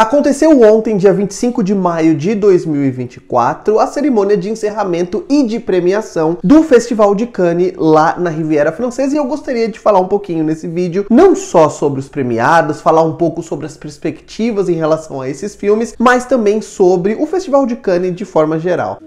Aconteceu ontem, dia 25 de maio de 2024, a cerimônia de encerramento e de premiação do Festival de Cannes lá na Riviera Francesa e eu gostaria de falar um pouquinho nesse vídeo, não só sobre os premiados, falar um pouco sobre as perspectivas em relação a esses filmes, mas também sobre o Festival de Cannes de forma geral.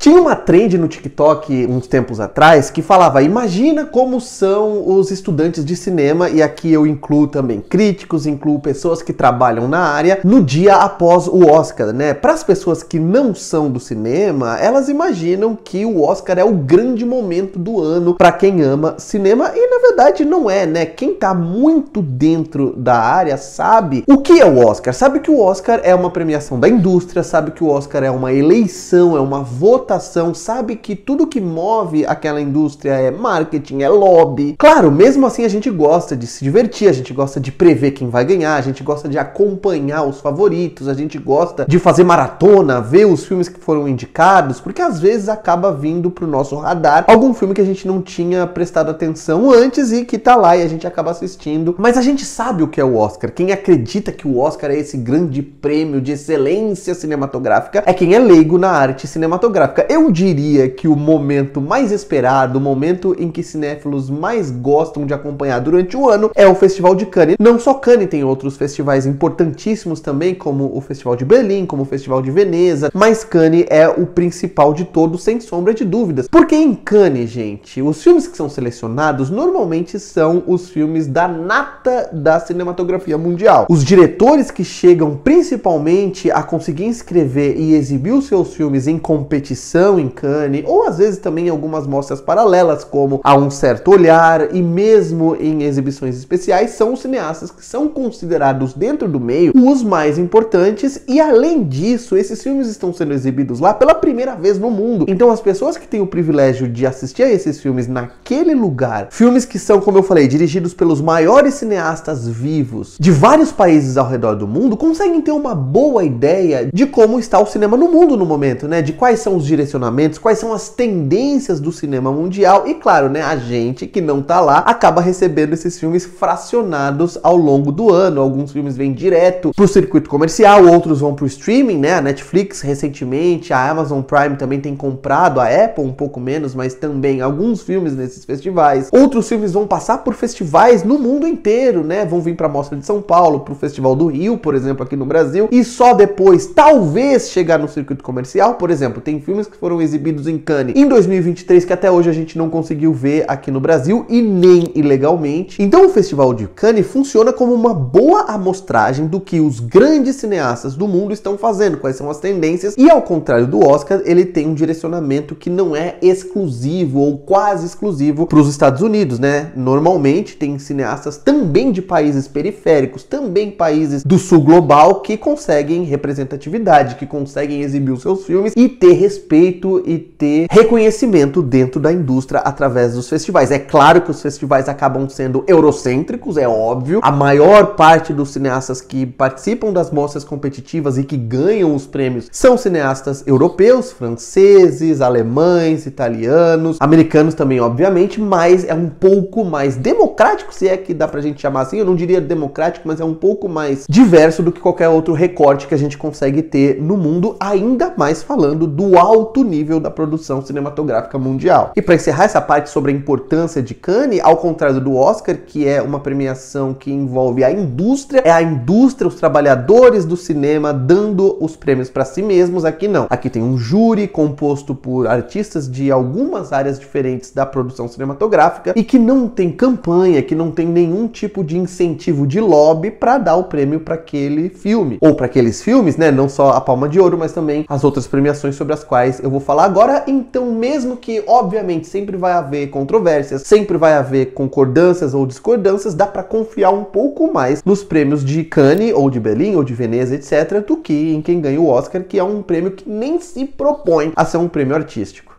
Tinha uma trend no TikTok uns tempos atrás que falava: imagina como são os estudantes de cinema, e aqui eu incluo também críticos, incluo pessoas que trabalham na área no dia após o Oscar, né? Para as pessoas que não são do cinema, elas imaginam que o Oscar é o grande momento do ano para quem ama cinema, e na verdade não é, né? Quem tá muito dentro da área sabe o que é o Oscar, sabe que o Oscar é uma premiação da indústria, sabe que o Oscar é uma eleição, é uma votação cotação, sabe que tudo que move aquela indústria é marketing, é lobby. Claro, mesmo assim a gente gosta de se divertir, a gente gosta de prever quem vai ganhar, a gente gosta de acompanhar os favoritos, a gente gosta de fazer maratona, ver os filmes que foram indicados, porque às vezes acaba vindo pro nosso radar algum filme que a gente não tinha prestado atenção antes e que tá lá e a gente acaba assistindo. Mas a gente sabe o que é o Oscar. Quem acredita que o Oscar é esse grande prêmio de excelência cinematográfica é quem é leigo na arte cinematográfica eu diria que o momento mais esperado, o momento em que cinéfilos mais gostam de acompanhar durante o ano, é o Festival de Cannes. Não só Cannes, tem outros festivais importantíssimos também, como o Festival de Berlim, como o Festival de Veneza, mas Cannes é o principal de todos, sem sombra de dúvidas. Porque em Cannes, gente, os filmes que são selecionados normalmente são os filmes da nata da cinematografia mundial. Os diretores que chegam principalmente a conseguir escrever e exibir os seus filmes em competição exposição em Cannes, ou às vezes também em algumas mostras paralelas, como A Um Certo Olhar, e mesmo em exibições especiais, são os cineastas que são considerados dentro do meio os mais importantes, e além disso, esses filmes estão sendo exibidos lá pela primeira vez no mundo. Então as pessoas que têm o privilégio de assistir a esses filmes naquele lugar, filmes que são, como eu falei, dirigidos pelos maiores cineastas vivos de vários países ao redor do mundo, conseguem ter uma boa ideia de como está o cinema no mundo no momento, né? De quais são os diretores direcionamentos, quais são as tendências do cinema mundial e, claro, né, a gente que não tá lá acaba recebendo esses filmes fracionados ao longo do ano. Alguns filmes vêm direto pro circuito comercial, outros vão pro streaming, né? A Netflix recentemente, a Amazon Prime também tem comprado, a Apple um pouco menos, mas também alguns filmes nesses festivais. Outros filmes vão passar por festivais no mundo inteiro, né? Vão vir pra Mostra de São Paulo, pro Festival do Rio, por exemplo, aqui no Brasil, e só depois, talvez, chegar no circuito comercial. Por exemplo, tem filmes que foram exibidos em Cannes em 2023, que até hoje a gente não conseguiu ver aqui no Brasil e nem ilegalmente. Então o Festival de Cannes funciona como uma boa amostragem do que os grandes cineastas do mundo estão fazendo, quais são as tendências, e ao contrário do Oscar, ele tem um direcionamento que não é exclusivo ou quase exclusivo para os Estados Unidos, né? Normalmente tem cineastas também de países periféricos, também países do sul global que conseguem representatividade, que conseguem exibir os seus filmes e ter respeito respeito e ter reconhecimento dentro da indústria através dos festivais. É claro que os festivais acabam sendo eurocêntricos, é óbvio. A maior parte dos cineastas que participam das mostras competitivas e que ganham os prêmios são cineastas europeus, franceses, alemães, italianos, americanos também, obviamente, mas é um pouco mais democrático, se é que dá pra gente chamar assim. Eu não diria democrático, mas é um pouco mais diverso do que qualquer outro recorte que a gente consegue ter no mundo, ainda mais falando do alto alto nível da produção cinematográfica mundial. E para encerrar essa parte sobre a importância de Cannes, ao contrário do Oscar, que é uma premiação que envolve a indústria, é a indústria, os trabalhadores do cinema dando os prêmios para si mesmos, aqui não. Aqui tem um júri composto por artistas de algumas áreas diferentes da produção cinematográfica e que não tem campanha, que não tem nenhum tipo de incentivo de lobby para dar o prêmio para aquele filme ou para aqueles filmes, né? Não só a Palma de Ouro, mas também as outras premiações sobre as quais eu vou falar agora, então mesmo que obviamente sempre vai haver controvérsias, sempre vai haver concordâncias ou discordâncias, dá para confiar um pouco mais nos prêmios de Cannes ou de Berlim ou de Veneza, etc, do que em quem ganha o Oscar, que é um prêmio que nem se propõe a ser um prêmio artístico.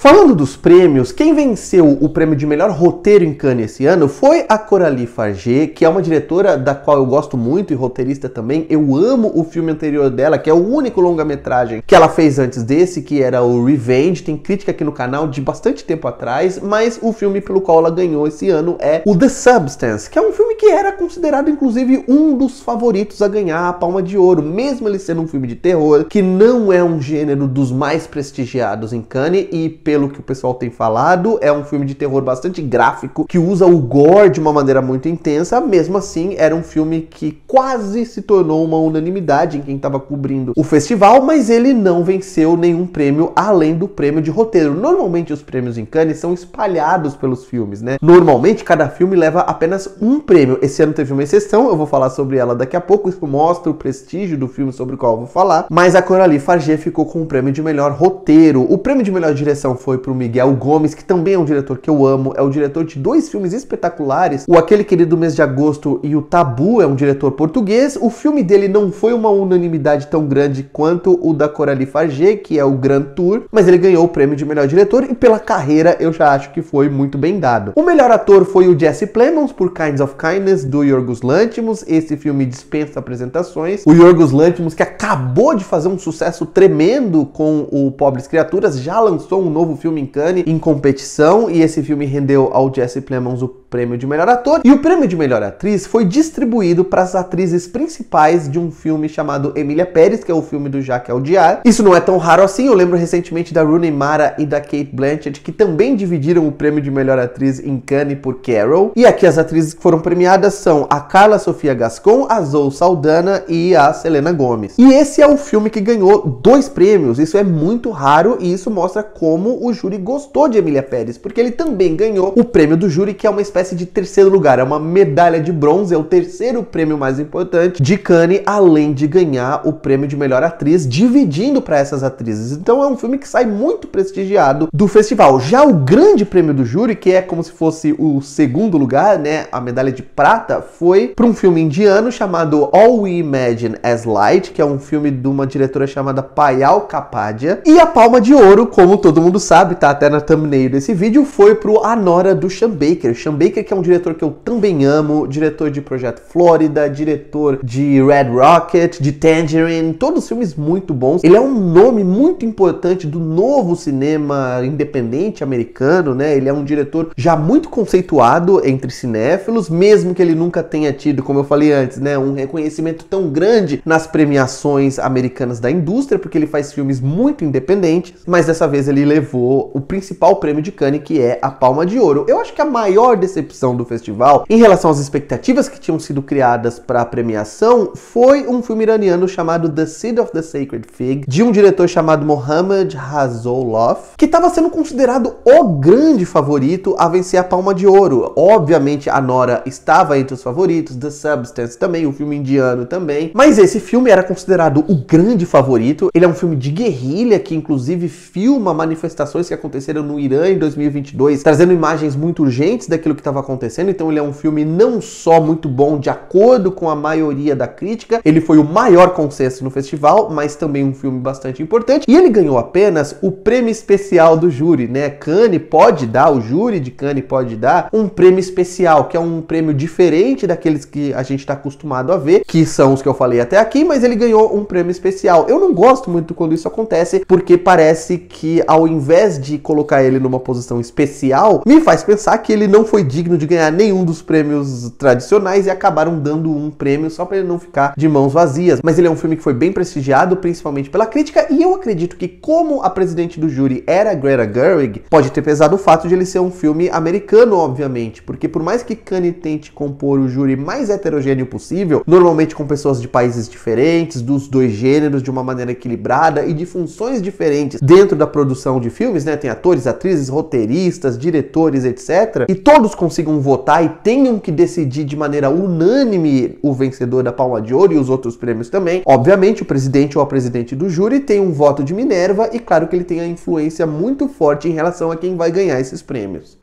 Falando dos prêmios, quem venceu o prêmio de melhor roteiro em Cannes esse ano foi a Coralie Fargé, que é uma diretora da qual eu gosto muito e roteirista também. Eu amo o filme anterior dela, que é o único longa-metragem que ela fez antes desse, que era o Revenge. Tem crítica aqui no canal de bastante tempo atrás, mas o filme pelo qual ela ganhou esse ano é o The Substance, que é um filme que era considerado inclusive um dos favoritos a ganhar a Palma de Ouro, mesmo ele sendo um filme de terror, que não é um gênero dos mais prestigiados em Cannes e pelo que o pessoal tem falado, é um filme de terror bastante gráfico, que usa o gore de uma maneira muito intensa. Mesmo assim, era um filme que quase se tornou uma unanimidade em quem estava cobrindo o festival, mas ele não venceu nenhum prêmio além do prêmio de roteiro. Normalmente, os prêmios em Cannes são espalhados pelos filmes, né? Normalmente, cada filme leva apenas um prêmio. Esse ano teve uma exceção, eu vou falar sobre ela daqui a pouco. Isso mostra o prestígio do filme sobre o qual eu vou falar. Mas a Coralie Fargé ficou com o prêmio de melhor roteiro. O prêmio de melhor direção foi pro Miguel Gomes, que também é um diretor que eu amo, é o diretor de dois filmes espetaculares, o Aquele Querido Mês de Agosto e o Tabu, é um diretor português. O filme dele não foi uma unanimidade tão grande quanto o da Coralie Fargé, que é o Grand Tour, mas ele ganhou o prêmio de melhor diretor e pela carreira eu já acho que foi muito bem dado. O melhor ator foi o Jesse Plemons por Kinds of Kindness do Yorgos Lanthimos. Esse filme dispensa apresentações. O Yorgos Lanthimos que acabou de fazer um sucesso tremendo com o Pobres Criaturas, já lançou um novo novo filme em Cannes em competição e esse filme rendeu ao Jesse Plemons o prêmio de melhor ator e o prêmio de melhor atriz foi distribuído para as atrizes principais de um filme chamado Emília Pérez, que é o filme do Jacques Audiard. Isso não é tão raro assim, eu lembro recentemente da Rooney Mara e da Kate Blanchett que também dividiram o prêmio de melhor atriz em Cannes por Carol. E aqui as atrizes que foram premiadas são a Carla Sofia Gascon, a Zoe Saldana e a Selena Gomez. E esse é o filme que ganhou dois prêmios, isso é muito raro e isso mostra como o júri gostou de Emília Pérez, porque ele também ganhou o prêmio do júri que é uma espécie espécie de terceiro lugar, é uma medalha de bronze, é o terceiro prêmio mais importante de Cannes, além de ganhar o prêmio de melhor atriz, dividindo para essas atrizes. Então é um filme que sai muito prestigiado do festival. Já o grande prêmio do júri, que é como se fosse o segundo lugar, né, a medalha de prata, foi para um filme indiano chamado All We Imagine as Light, que é um filme de uma diretora chamada Payal Kapadia, e a Palma de Ouro, como todo mundo sabe, tá até na thumbnail desse vídeo, foi pro Anora do Sean Baker. Sean Baker Baker, que é um diretor que eu também amo, diretor de Projeto Flórida, diretor de Red Rocket, de Tangerine, todos filmes muito bons. Ele é um nome muito importante do novo cinema independente americano, né? Ele é um diretor já muito conceituado entre cinéfilos, mesmo que ele nunca tenha tido, como eu falei antes, né, um reconhecimento tão grande nas premiações americanas da indústria, porque ele faz filmes muito independentes, mas dessa vez ele levou o principal prêmio de Cannes, que é a Palma de Ouro. Eu acho que a maior desse recepção do festival em relação às expectativas que tinham sido criadas para a premiação foi um filme iraniano chamado The Seed of the Sacred Fig, de um diretor chamado Mohammad Hazoloff, que estava sendo considerado o grande favorito a vencer a Palma de Ouro. Obviamente, a Nora estava entre os favoritos, The Substance também, o filme indiano também, mas esse filme era considerado o grande favorito. Ele é um filme de guerrilha que, inclusive, filma manifestações que aconteceram no Irã em 2022, trazendo imagens muito urgentes daquilo que estava acontecendo. Então ele é um filme não só muito bom de acordo com a maioria da crítica, ele foi o maior consenso no festival, mas também um filme bastante importante. E ele ganhou apenas o prêmio especial do júri, né? Cannes pode dar, o júri de Cannes pode dar um prêmio especial, que é um prêmio diferente daqueles que a gente está acostumado a ver, que são os que eu falei até aqui, mas ele ganhou um prêmio especial. Eu não gosto muito quando isso acontece, porque parece que ao invés de colocar ele numa posição especial, me faz pensar que ele não foi digno de ganhar nenhum dos prêmios tradicionais e acabaram dando um prêmio só para ele não ficar de mãos vazias. Mas ele é um filme que foi bem prestigiado, principalmente pela crítica, e eu acredito que, como a presidente do júri era Greta Gerwig, pode ter pesado o fato de ele ser um filme americano, obviamente, porque por mais que Kanye tente compor o júri mais heterogêneo possível, normalmente com pessoas de países diferentes, dos dois gêneros, de uma maneira equilibrada e de funções diferentes dentro da produção de filmes, né? Tem atores, atrizes, roteiristas, diretores, etc. E todos com consigam votar e tenham que decidir de maneira unânime o vencedor da Palma de Ouro e os outros prêmios também, obviamente o presidente ou a presidente do júri tem um voto de Minerva e claro que ele tem a influência muito forte em relação a quem vai ganhar esses prêmios.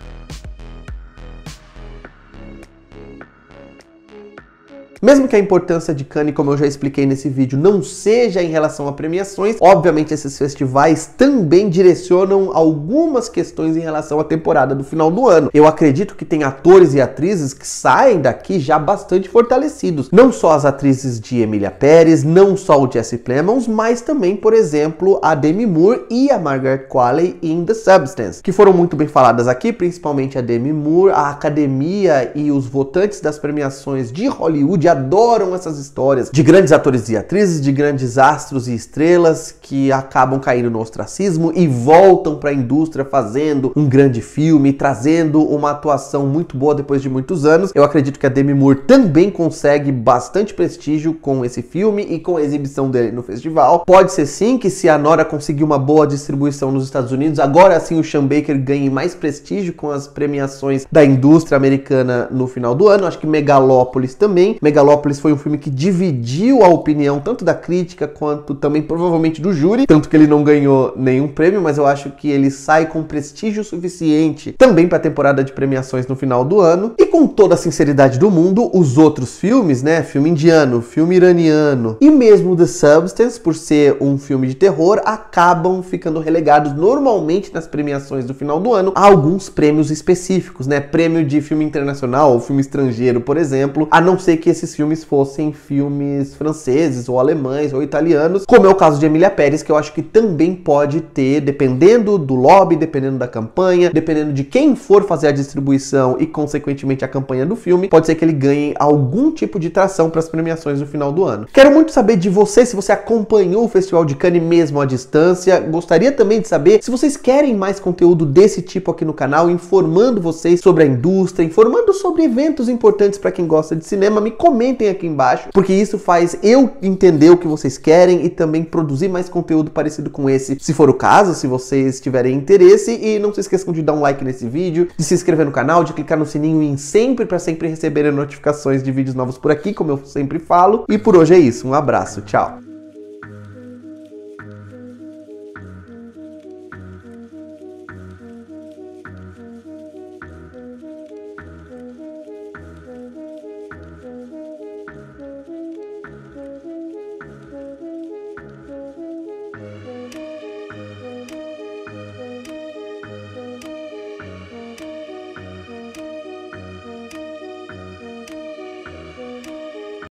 Mesmo que a importância de Cannes, como eu já expliquei nesse vídeo, não seja em relação a premiações, obviamente esses festivais também direcionam algumas questões em relação à temporada do final do ano. Eu acredito que tem atores e atrizes que saem daqui já bastante fortalecidos. Não só as atrizes de Emília Pérez, não só o Jesse Plemons, mas também, por exemplo, a Demi Moore e a Margaret Qualley em The Substance, que foram muito bem faladas aqui, principalmente a Demi Moore, a academia e os votantes das premiações de Hollywood adoram essas histórias de grandes atores e atrizes, de grandes astros e estrelas que acabam caindo no ostracismo e voltam para a indústria fazendo um grande filme, trazendo uma atuação muito boa depois de muitos anos. Eu acredito que a Demi Moore também consegue bastante prestígio com esse filme e com a exibição dele no festival. Pode ser sim que se a Nora conseguir uma boa distribuição nos Estados Unidos, agora sim o Sean Baker ganhe mais prestígio com as premiações da indústria americana no final do ano. Acho que Megalópolis também. Megalópolis foi um filme que dividiu a opinião tanto da crítica quanto também provavelmente do júri, tanto que ele não ganhou nenhum prêmio, mas eu acho que ele sai com prestígio suficiente também para a temporada de premiações no final do ano. E com toda a sinceridade do mundo, os outros filmes, né, filme indiano, filme iraniano e mesmo The Substance, por ser um filme de terror, acabam ficando relegados normalmente nas premiações do final do ano a alguns prêmios específicos, né, prêmio de filme internacional ou filme estrangeiro, por exemplo, a não ser que esse esses filmes fossem filmes franceses ou alemães ou italianos, como é o caso de Emília Pérez, que eu acho que também pode ter, dependendo do lobby, dependendo da campanha, dependendo de quem for fazer a distribuição e, consequentemente, a campanha do filme, pode ser que ele ganhe algum tipo de tração para as premiações no final do ano. Quero muito saber de você se você acompanhou o Festival de Cannes mesmo à distância. Gostaria também de saber se vocês querem mais conteúdo desse tipo aqui no canal, informando vocês sobre a indústria, informando sobre eventos importantes para quem gosta de cinema. Me comenta comentem aqui embaixo, porque isso faz eu entender o que vocês querem e também produzir mais conteúdo parecido com esse, se for o caso, se vocês tiverem interesse. E não se esqueçam de dar um like nesse vídeo, de se inscrever no canal, de clicar no sininho em sempre para sempre receberem notificações de vídeos novos por aqui, como eu sempre falo. E por hoje é isso. Um abraço, tchau.